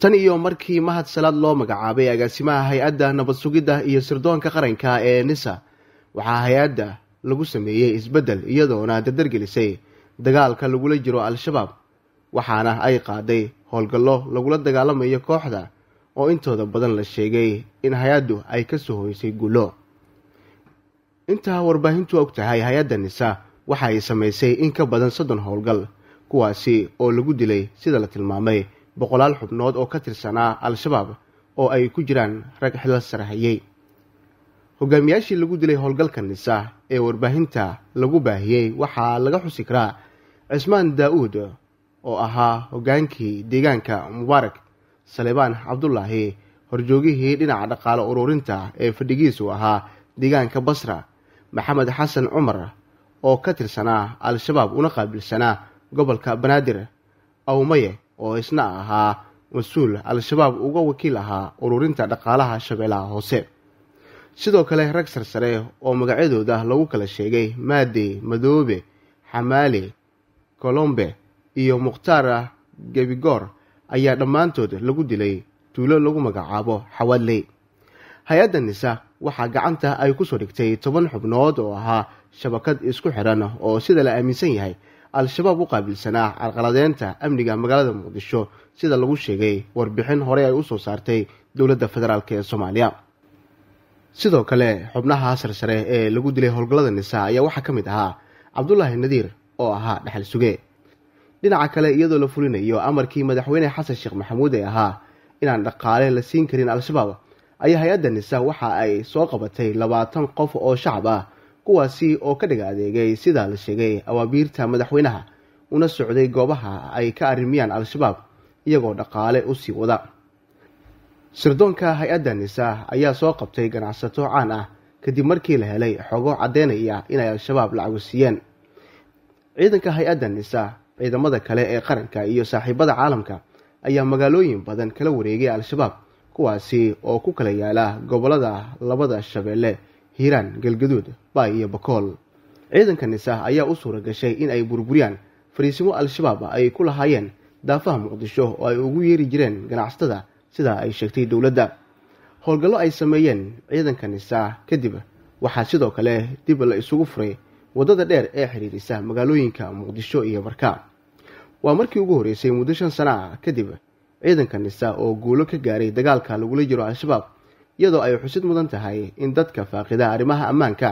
tan iyo markii mahad salaad loo magacaabay agaasimaha hay-adda nabad sugidda iyo sirdoonka qaranka ee nisa waxaa hay-adda lagu sameeyey isbeddel iyadoona dardargelisay dagaalka lagula jiro al-shabaab waxaana ay qaaday howlgallo lagula dagaalamayo kooxda oo intooda badan la sheegay in hay-addu ay ka soo hoysay guulo intaa warbaahintu og tahay hay-adda nisa waxa ay samaysay in ka badan soddon howlgal kuwaasi oo lagu dilay sida la tilmaamay boqolaal xubnood oo ka tirsanaa al-shabaab oo ay ku jiraan rag xilal sare hayey hogaamiyaashii lagu dilay howlgalka nisa ee warbaahinta lagu baahiyey waxaa laga xusi karaa cismaan daa-uud oo ahaa hoggaankii deegaanka mubaarak salebaan cabdulaahi horjoogihii dhinaca dhaqaale ururinta ee fadhigiisu ahaa deegaanka basra maxamed xasan cumar oo ka tirsanaa al-shabaab una qaabilsanaa gobolka banaadir awmaye oo isna ahaa mas-uul al-shabaab uga wakiil ahaa ururinta dhaqaalaha shabeellaha hoose sidoo kale rag sarsare oo magacyadooda lagu kala sheegay maade madoobe xamaale kolombe iyo mukhtaar gebigoor ayaa dhammaantood lagu dilay tuulo lagu magacaabo xawadley hay-adda nisa waxaa gacanta ay ku soo dhigtay toban xubnood oo ahaa shabakad isku xiran oo sida la aaminsan yahay al-shabaab u qaabilsanaa carqaladeynta amniga magaalada muqdisho sida lagu sheegay warbixin horey ay usoo saartay dowladda federaalk ee soomaaliya sidoo kale xubnaha sarsare ee lagu dilay howlgallada nisa ayaa waxaa ka mid ahaa cabdulaahi nadiir oo ahaa dhexal suge dhinaca kale iyadoo la fulinayo amarkii madaxweyne xasan sheekh maxamuud ee ahaa inaan dhaqaale la siin karin al-shabaab ayaa hay-adda nisa waxa ay soo qabatay labaatan qof oo shacab ah kuwaasi oo ka dhiga adeegay sidaa la sheegay awaabiirta madaxweynaha una socday goobaha ay ka arrimiyaan al-shabaab iyagoo dhaqaale u sii wada sirdoonka hay-adda nisa ayaa soo qabtay ganacsato caan ah kadib markii la helay xogo caddeynaya inay al-shabaab lacagu siiyeen ciidanka hay-adda nisa ciidamada kale ee qaranka iyo saaxiibada caalamka ayaa magaalooyin badan kala wareegay al-shabaab kuwaasi oo ku kala yaala gobollada labada shabeelle hiiraan galgaduud baay iyo bakool ciidanka nisaah ayaa u suura gashay in ay burburiyaan fariisimo al-shabaab ah ay ku lahaayeen daafaha muqdisho oo ay ugu yeeri jireen ganacsatada sidaa ay sheegtay dowladda howlgallo ay sameeyeen ciidanka nisaah kadib waxaa sidoo kale dib la isugu furay waddada dheer ee xidhiirisa magaalooyinka muqdisho iyo marka waa markii ugu horreysay muddo shan sana ah kadib ciidanka nisa oo guulo ka gaaray dagaalka lagula jiro al-shabaab iyadoo ay xusid mudan tahay in dadka faaqida arrimaha ammaanka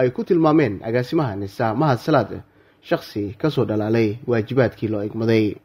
ay ku tilmaameen agaasimaha nisaa mahad salaad ka soo dhalaalay waajibaadkii loo egmaday